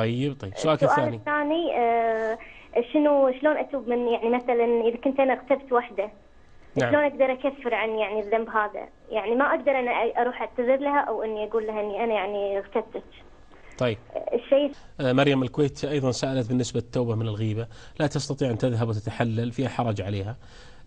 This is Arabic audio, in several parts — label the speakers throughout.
Speaker 1: طيب طيب سؤالك الثاني السؤال الثاني آه شنو شلون اتوب من يعني مثلا اذا كنت انا اغتبت وحده نعم. شلون اقدر اكفر عن يعني الذنب هذا؟ يعني ما اقدر انا اروح اعتذر لها او اني اقول لها اني انا يعني اغتبتك. طيب الشيء آه، مريم الكويت ايضا سالت بالنسبه للتوبه من الغيبه، لا تستطيع ان تذهب وتتحلل فيها حرج عليها.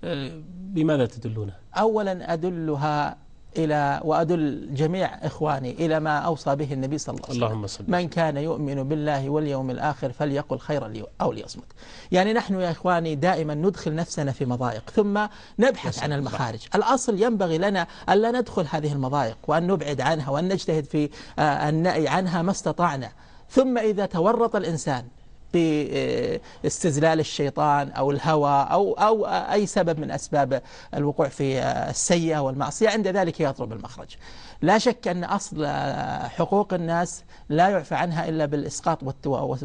Speaker 1: آه، بماذا تدلونه؟ اولا ادلها إلى وأدل جميع إخواني إلى ما أوصى به النبي صلى الله عليه وسلم اللهم من كان يؤمن بالله واليوم الآخر فليقل خيرا أو ليصمت يعني نحن يا إخواني دائما ندخل نفسنا في مضايق ثم نبحث عن المخارج الأصل ينبغي لنا أن لا ندخل هذه المضايق وأن نبعد عنها وأن نجتهد في النأي آه، عنها ما استطعنا ثم إذا تورط الإنسان باستزلال آه، الشيطان أو الهوى أو, أو أي سبب من أسباب الوقوع في آه، السيئة والمعصية عند ذلك يطلب المخرج لا شك أن أصل آه، حقوق الناس لا يعفى عنها إلا بالإسقاط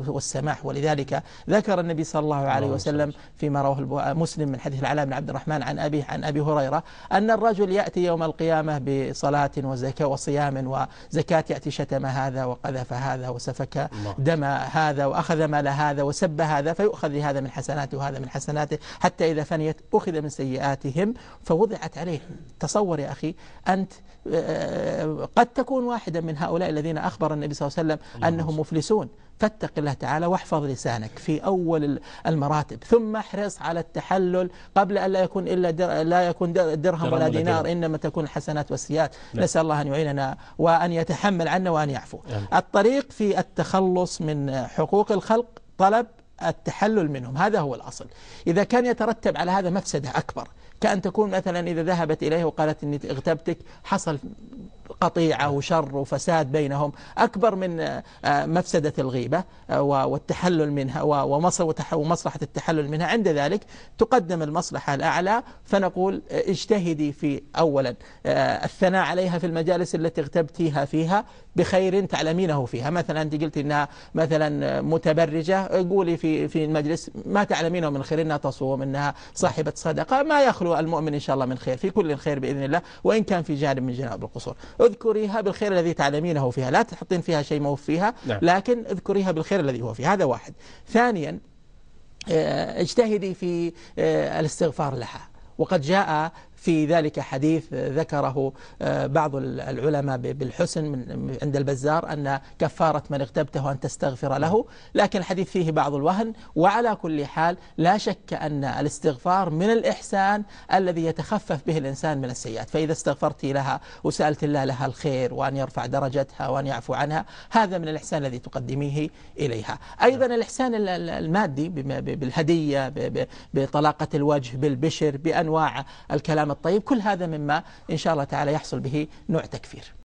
Speaker 1: والسماح ولذلك ذكر النبي صلى الله عليه وسلم فيما رواه مسلم من حديث العلام بن عبد الرحمن عن أبيه عن أبي هريرة أن الرجل يأتي يوم القيامة بصلاة وزكاة وصيام وزكاة يأتي شتم هذا وقذف هذا وسفك دم هذا وأخذ مال هذا وسب هذا فيؤخذ لهذا من حسناته وهذا من حسناته حتى إذا فنيت أخذ من سيئاتهم فوضعت عليه تصور يا أخي أنت آه، قد تكون واحدا من هؤلاء الذين أخبر النبي صلى الله عليه وسلم أنهم مفلسون فاتق الله تعالى واحفظ لسانك في أول المراتب ثم احرص على التحلل قبل أن لا يكون إلا در لا يكون درهم ولا دينار إنما تكون الحسنات والسيئات نعم. نسأل الله أن يعيننا وأن يتحمل عنا وأن يعفو الطريق في التخلص من حقوق الخلق طلب التحلل منهم هذا هو الأصل إذا كان يترتب على هذا مفسدة أكبر كأن تكون مثلا إذا ذهبت إليه وقالت أني اغتبتك حصل قطيعة وشر وفساد بينهم أكبر من آه، آه، مفسدة الغيبة آه، والتحلل منها ومصلحة التحلل منها عند ذلك تقدم المصلحة الأعلى فنقول اجتهدي في أولا الثناء عليها في المجالس التي اغتبتيها فيها بخير تعلمينه فيها مثلا أنت قلت إنها مثلا متبرجة قولي في في المجلس ما تعلمينه من خير إنها تصوم إنها صاحبة صدقة ما يخلو المؤمن إن شاء الله من خير في كل خير بإذن الله وإن كان في جانب من جناب القصور واذكريها بالخير الذي تعلمينه فيها لا تحطين فيها شيء موف فيها نعم. لكن اذكريها بالخير الذي هو فيها هذا واحد ثانيا آه، اجتهدي في آه، الاستغفار لها وقد جاء في ذلك حديث ذكره آه، بعض العلماء بالحسن من عند البزار أن كفارة من اغتبته أن تستغفر له لكن الحديث فيه بعض الوهن وعلى كل حال لا شك أن الاستغفار من الإحسان الذي يتخفف به الإنسان من السيئات فإذا استغفرت لها وسألت الله لها الخير وأن يرفع درجتها وأن يعفو عنها هذا من الإحسان الذي تقدميه إليها أيضا نعم. الإحسان المادي بالهدية بطلاقة الوجه بالبشر بأنواع الكلام الكلام الطيب كل هذا مما إن شاء الله تعالى يحصل به نوع تكفير